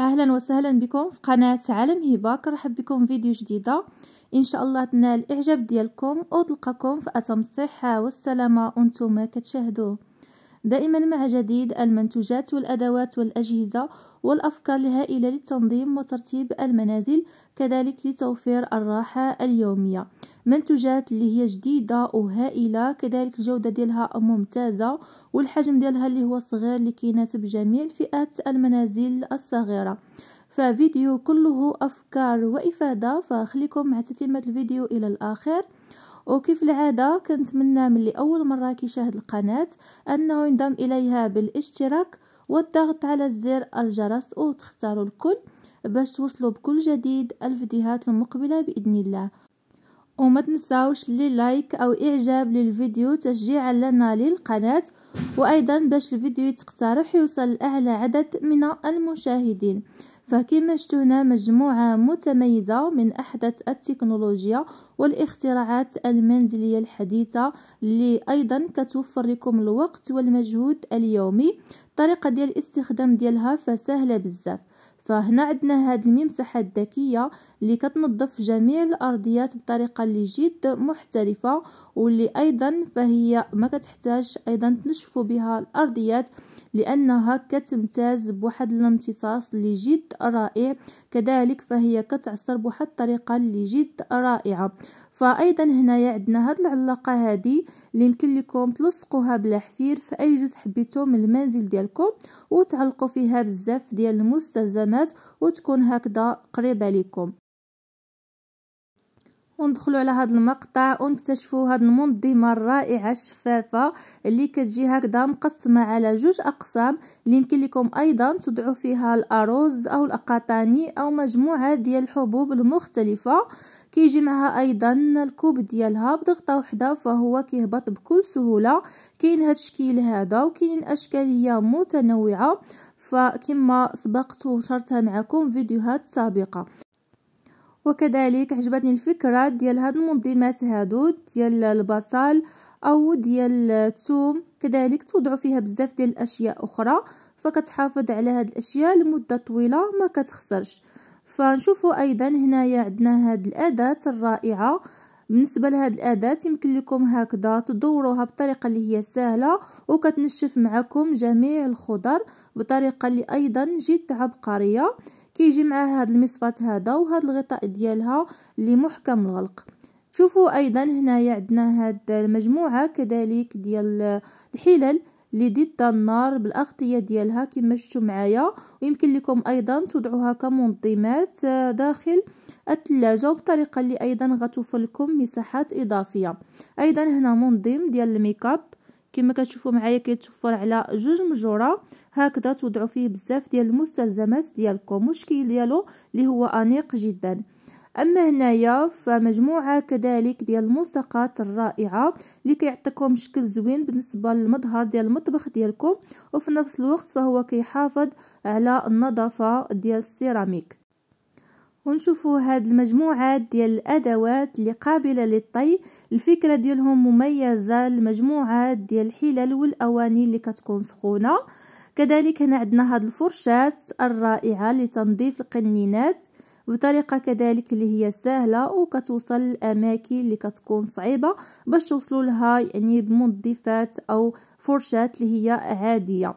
اهلا وسهلا بكم في قناه عالم هبه كنرحب بكم فيديو جديده ان شاء الله تنال الاعجاب ديالكم وتلقاكم في اتم الصحه والسلامه وانتم كتشاهدوه دائما مع جديد المنتوجات والادوات والاجهزه والافكار الهائله لتنظيم وترتيب المنازل كذلك لتوفير الراحه اليوميه منتوجات اللي هي جديده وهائله كذلك الجوده ديالها ممتازه والحجم ديالها اللي هو صغير اللي كيناسب جميع فئات المنازل الصغيره ففيديو كله افكار وافاده فخليكم مع تتمه الفيديو الى الاخر وكيف العادة كنتمنى من اللي أول مرة كيشاهد القناة أنه ينضم إليها بالاشتراك والضغط على زر الجرس وتختاروا الكل باش توصلوا بكل جديد الفيديوهات المقبلة بإذن الله وما تنساوش لي لايك او اعجاب للفيديو تشجيعا لنا للقناة وايضا باش الفيديو تقترح يوصل لاعلى عدد من المشاهدين فكما شفتوا هنا مجموعة متميزة من أحدث التكنولوجيا والاختراعات المنزلية الحديثة اللي أيضا كتوفر لكم الوقت والمجهود اليومي الطريقة ديال الاستخدام ديالها فسهلة بزاف فهنا عندنا هاد الممسحة الذكية اللي كتنظف جميع الأرضيات بطريقة اللي جد محترفة واللي أيضا فهي ما كتحتاج أيضا تنشفوا بها الأرضيات لأنها كتمتاز بواحد الامتصاص اللي جد رائع كذلك فهي كتعصر بواحد الطريقه اللي جد رائعة فايضا هنايا عندنا هاد العلاقه هادي اللي يمكن لكم تلصقوها بالحفير في اي جزء حبيتو من المنزل ديالكم وتعلقوا فيها بزاف ديال المستلزمات وتكون هكذا قريبه لكم وندخلوا على هذا المقطع ونكتشفوا هذه المنظمه الرائعه الشفافه اللي كتجي هكذا مقسمه على جوج اقسام اللي يمكن لكم ايضا تضعوا فيها الاروز او الاقاطاني او مجموعه ديال الحبوب المختلفه كيجي معها ايضا الكوب ديالها بضغطه وحده فهو كيهبط بكل سهوله كاين هذا الشكل هذا وكاينين اشكاليه متنوعه فكما سبقت وشرتها معكم فيديوهات سابقه وكذلك عجبتني الفكرة ديال هاد المنظمات هادو ديال البصل او ديال الثوم كذلك توضعوا فيها بزاف ديال الاشياء اخرى فكتحافظ على هاد الاشياء لمده طويله ما كتخسرش فنشوفوا ايضا هنايا عندنا هاد الاداه الرائعه بالنسبه لهاد الاداه يمكن لكم هكذا تدوروها بطريقه اللي هي سهله وكتنشف معكم جميع الخضر بطريقه اللي ايضا جد عبقريه كيجي معاه هاد المصفات هذا وهذا الغطاء ديالها اللي محكم الغلق شوفوا ايضا هنايا عندنا هاد المجموعه كذلك ديال الحلل اللي ضد النار بالاغطيه ديالها كما شفتوا معايا ويمكن لكم ايضا توضعوها كمنظمات داخل الثلاجه وبطريقه اللي ايضا غتوفر لكم مساحات اضافيه ايضا هنا منظم ديال الميكاب كما كتشوفوا معايا كيتوفر على جوج مجوره هكذا توضعوا فيه بزاف ديال المستلزمات ديالكم والشكل ديالو اللي هو انيق جدا اما هنايا فمجموعه كذلك ديال الملصقات الرائعه اللي كيعطيكم شكل زوين بالنسبه للمظهر ديال المطبخ ديالكم وفي نفس الوقت فهو كيحافظ على النظافه ديال السيراميك ونشوفوا هاد المجموعات ديال الادوات اللي قابله للطي الفكره ديالهم مميزه المجموعات ديال الحلل والاواني اللي كتكون سخونه كذلك هنا عندنا هاد الفرشاة الرائعة لتنظيف القنينات بطريقة كذلك اللي هي سهلة وكتوصل الأماكن اللي كتكون صعيبة باش توصلوا لها يعني بمنظفات أو فرشات اللي هي عادية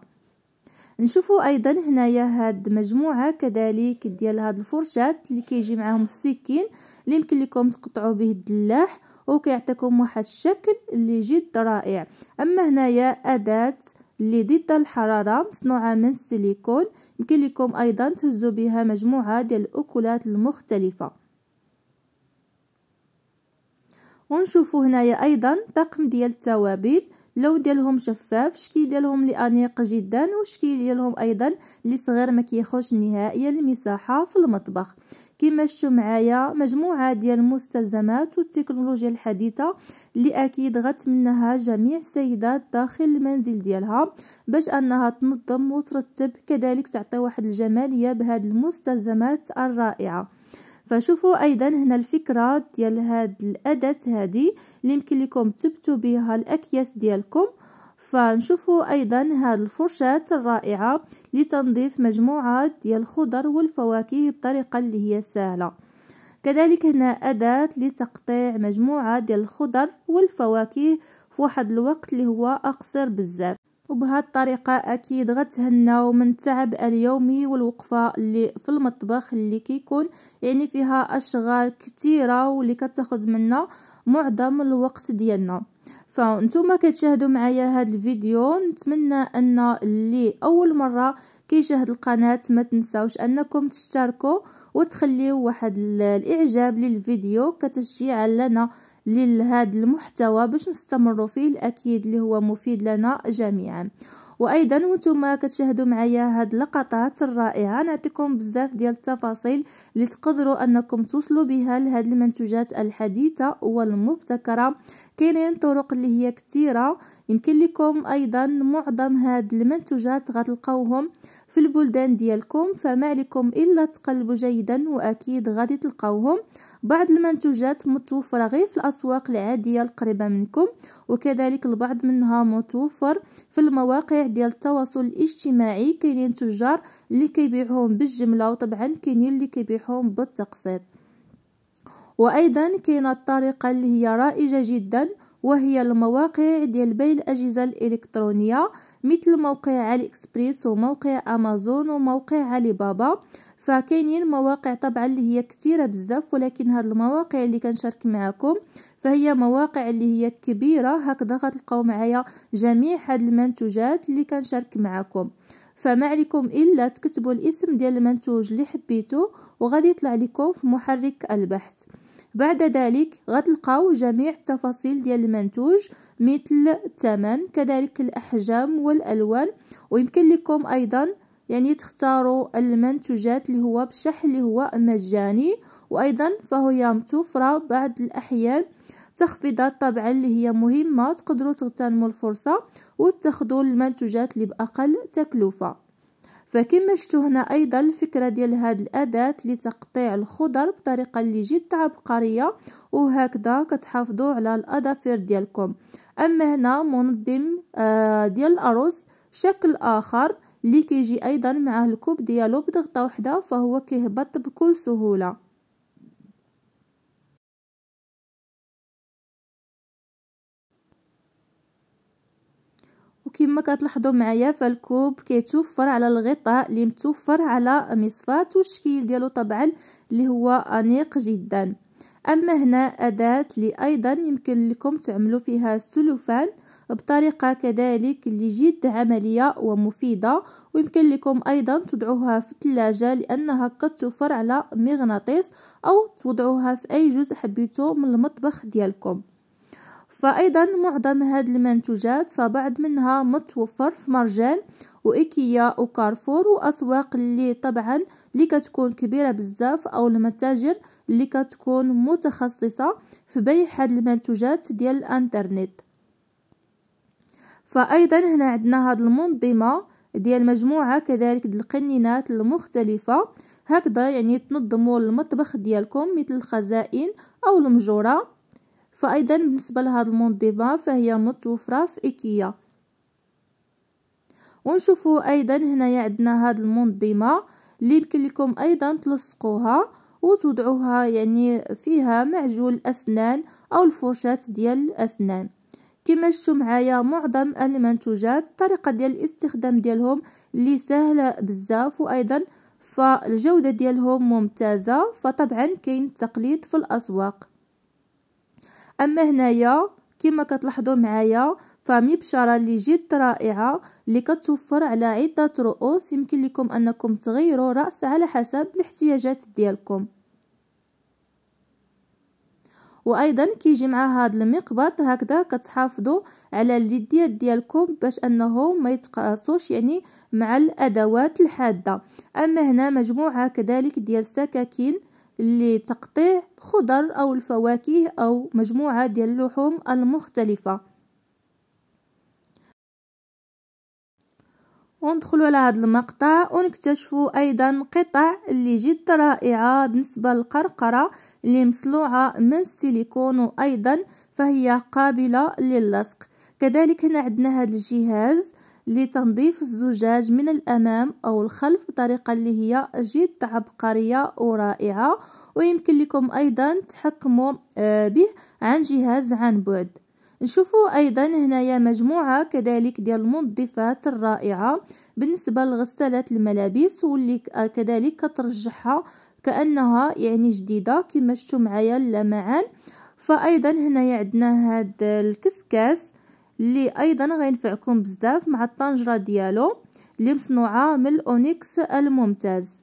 نشوفوا ايضا هنايا هاد مجموعه كذلك ديال هاد الفرشات اللي كيجي معاهم السكين اللي يمكن لكم تقطعوا به الدلاح وكيعطيكم واحد الشكل اللي جد رائع اما هنايا اداه اللي ضد الحرارة مصنوعة من السيليكون يمكن لكم أيضا تهزوا بها مجموعة ديال الأكلات المختلفة ونشوفوا هنايا أيضا طقم ديال التوابل اللون ديالهم شفاف الشكل ديالهم لأنيق جدا والشكل ديالهم أيضا اللي صغير ما كيخوش نهائيا المساحة في المطبخ كما شفتوا معايا مجموعه ديال المستلزمات والتكنولوجيا الحديثه اللي اكيد غتمناها جميع السيدات داخل المنزل ديالها باش انها تنظم وترتب كذلك تعطي واحد الجماليه بهذه المستلزمات الرائعه فشوفوا ايضا هنا الفكره ديال هاد الاداه هذه اللي يمكن لكم تبتوا بها الاكياس ديالكم فنشوفوا أيضا هاد الفرشاة الرائعة لتنظيف مجموعة ديال الخضر والفواكه بطريقة اللي هي سهلة كذلك هنا أداة لتقطيع مجموعة ديال الخضر والفواكه في واحد الوقت اللي هو أقصر بزاف وبهذه الطريقة أكيد غتهناو من التعب اليومي والوقفة اللي في المطبخ اللي كيكون يعني فيها أشغال كتيرة واللي كتاخذ منا معظم الوقت ديالنا فانتم كتشاهدوا معايا هذا الفيديو نتمنى ان اللي اول مره كيشاهد القناه ما تنساوش انكم تشتركوا وتخليوا واحد الاعجاب للفيديو كتشجيع لنا لهذا المحتوى باش نستمروا فيه الاكيد اللي هو مفيد لنا جميعا وايضا وانتم كتشاهدوا معايا هاد اللقطات الرائعه نعطيكم بزاف ديال التفاصيل اللي تقدروا انكم توصلوا بها لهاد المنتوجات الحديثه والمبتكره كاينين طرق اللي هي كثيره يمكن لكم ايضا معظم هاد المنتوجات غتلقاوهم في البلدان ديالكم فما عليكم الا تقلبوا جيدا واكيد غادي تلقاوهم بعض المنتوجات متوفرة غير في الأسواق العادية القريبة منكم وكذلك البعض منها متوفر في المواقع ديال التواصل الاجتماعي كاينين تجار اللي كيبيعوهم بالجملة وطبعا كاينين اللي كيبيعوهم بالتقسيط وايضا كاينه الطريقه اللي هي رائجه جدا وهي المواقع ديال بيع الاجهزه الالكترونيه مثل موقع علي اكسبريس وموقع امازون وموقع علي بابا فكاينين مواقع طبعا اللي هي كتيره بزاف ولكن هاد المواقع اللي كنشارك معكم فهي مواقع اللي هي كبيره هكذا غتلقاو معايا جميع هاد المنتوجات اللي كنشارك معكم فما عليكم الا تكتبوا الاسم ديال المنتوج اللي حبيتو وغادي يطلع لكم في محرك البحث بعد ذلك غتلقاو جميع التفاصيل ديال المنتوج مثل الثمن كذلك الاحجام والالوان ويمكن لكم ايضا يعني تختاروا المنتوجات اللي هو بشحن اللي هو مجاني وأيضا فهي متوفرة بعض الأحيان تخفيضات طبعا اللي هي مهمة تقدروا تغتنموا الفرصة وتاخذوا المنتوجات اللي بأقل تكلفة فكما شفتوا هنا ايضا الفكره ديال هاد الاداه لتقطيع الخضر بطريقه اللي جد عبقريه وهكذا كتحافظوا على الاظافر ديالكم اما هنا منظم آه، ديال الارز شكل اخر اللي كيجي ايضا معه الكوب ديالو بضغطه واحده فهو كيهبط بكل سهوله وكما كتلاحظوا معايا فالكوب كيتوفر على الغطاء اللي متوفر على مصفاه والشكل ديالو طبعا اللي هو انيق جدا أما هنا أداة لي أيضا يمكن لكم تعملوا فيها السلوفان بطريقة كذلك اللي جد عملية ومفيدة ويمكن لكم أيضا تضعوها في الثلاجة لأنها كتوفر على مغناطيس أو توضعوها في أي جزء حبيتو من المطبخ ديالكم فأيضا معظم هاد المنتوجات فبعض منها متوفر في مرجان وإيكيا وكارفور وأسواق اللي طبعا اللي كتكون كبيره بزاف او المتاجر اللي كتكون متخصصه في بيع هاد المنتوجات ديال الانترنت فايضا هنا عندنا هاد المنظمه ديال مجموعه كذلك القنينات المختلفه هكذا يعني تنظموا المطبخ ديالكم مثل الخزائن او المجوره فايضا بالنسبه لهاد المنظمه فهي متوفره في ايكيا ونشوفوا ايضا هنايا عندنا هاد المنظمه اللي يمكن لكم ايضا تلصقوها وتوضعوها يعني فيها معجون الاسنان او الفرشاة ديال الاسنان كما شفتوا معايا معظم المنتوجات الطريقه ديال الاستخدام ديالهم اللي سهله بزاف وايضا فالجوده ديالهم ممتازه فطبعا كاين التقليد في الاسواق اما هنايا كما كتلاحظوا معايا فمبشرة اللي جد رائعة اللي كتوفر على عدة رؤوس يمكن لكم أنكم تغيروا رأس على حسب الاحتياجات ديالكم وايضا كيجي مع هاد المقبض هكذا كتحافظوا على اليديات ديالكم باش انه ما يتقاصوش يعني مع الادوات الحاده اما هنا مجموعه كذلك ديال السكاكين لتقطيع الخضر او الفواكه او مجموعه ديال اللحوم المختلفه وندخلوا على هذا المقطع ونكتشفوا ايضا قطع اللي جد رائعه بالنسبه للقرقره اللي مصنوعه من السيليكون وايضا فهي قابله للصق كذلك هنا عندنا هذا الجهاز لتنظيف الزجاج من الأمام أو الخلف بطريقة اللي هي جد عبقرية ورائعة ويمكن لكم أيضا تحكموا آه، به عن جهاز عن بعد نشوفوا ايضا هنايا مجموعه كذلك ديال المنظفات الرائعه بالنسبه لغساله الملابس واللي كذلك كترجحها كانها يعني جديده كما شفتوا معايا اللمعان فايضا هنايا عندنا هاد الكسكاس اللي ايضا غينفعكم بزاف مع الطنجره ديالو اللي مصنوعه من الاونيكس الممتاز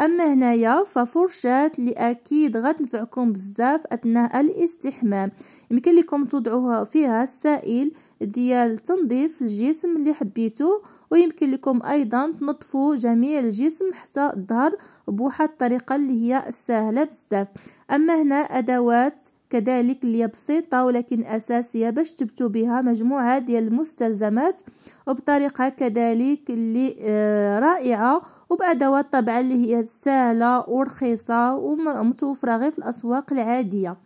أما هنايا ففرشاة اللي أكيد غتنفعكم بزاف أثناء الاستحمام يمكن لكم توضعوها فيها السائل ديال تنظيف الجسم اللي حبيتو ويمكن لكم أيضا تنظفوا جميع الجسم حتى الظهر بواحد الطريقة اللي هي سهلة بزاف أما هنا أدوات كذلك اللي بسيطة ولكن أساسية باش تبتو بها مجموعة ديال المستلزمات وبطريقة كذلك اللي آه، رائعة وبأدوات طبعا اللي هي سهلة ورخيصة ومتوفرة غير في الأسواق العادية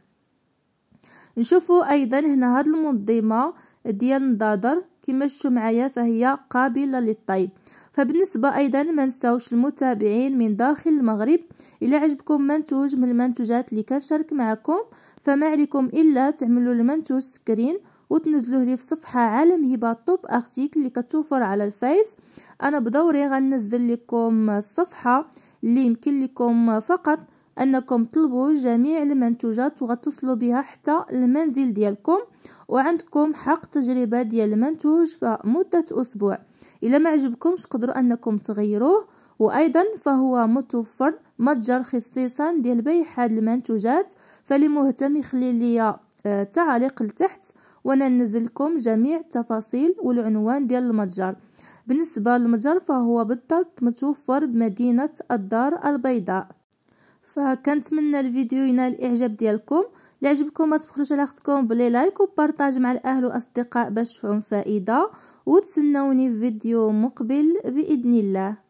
نشوفوا أيضا هنا هاد المنظمة ديال النظاظر كما شفتوا معايا فهي قابلة للطيب فبالنسبة أيضا ما نساوش المتابعين من داخل المغرب إلا عجبكم منتوج من المنتوجات اللي كنشارك معكم فما عليكم إلا تعملوا المنتوج سكرين وتنزلوه لي في صفحة عالم هبة طوب أختيك اللي كتوفر على الفيس أنا بدوري غنزل لكم الصفحة اللي يمكن لكم فقط أنكم تطلبوا جميع المنتوجات وغتوصلوا بها حتى المنزل ديالكم وعندكم حق تجربة ديال المنتوج فمدة أسبوع إلا ما عجبكمش قدروا أنكم تغيروه وأيضا فهو متوفر متجر خصيصا ديال بيع هاد المنتوجات فلمهتم يخلي لي آه، تعليق لتحت وانا ننزلكم جميع التفاصيل والعنوان ديال المتجر بالنسبة للمتجر فهو بالضبط متوفر بمدينة الدار البيضاء فكنتمنى الفيديو ينال الاعجاب ديالكم لعجبكم ما تبخلوش على اختكم بلي لايك وبارطاج مع الاهل واصدقاء باش تفعون فائده وتسنوني في فيديو مقبل باذن الله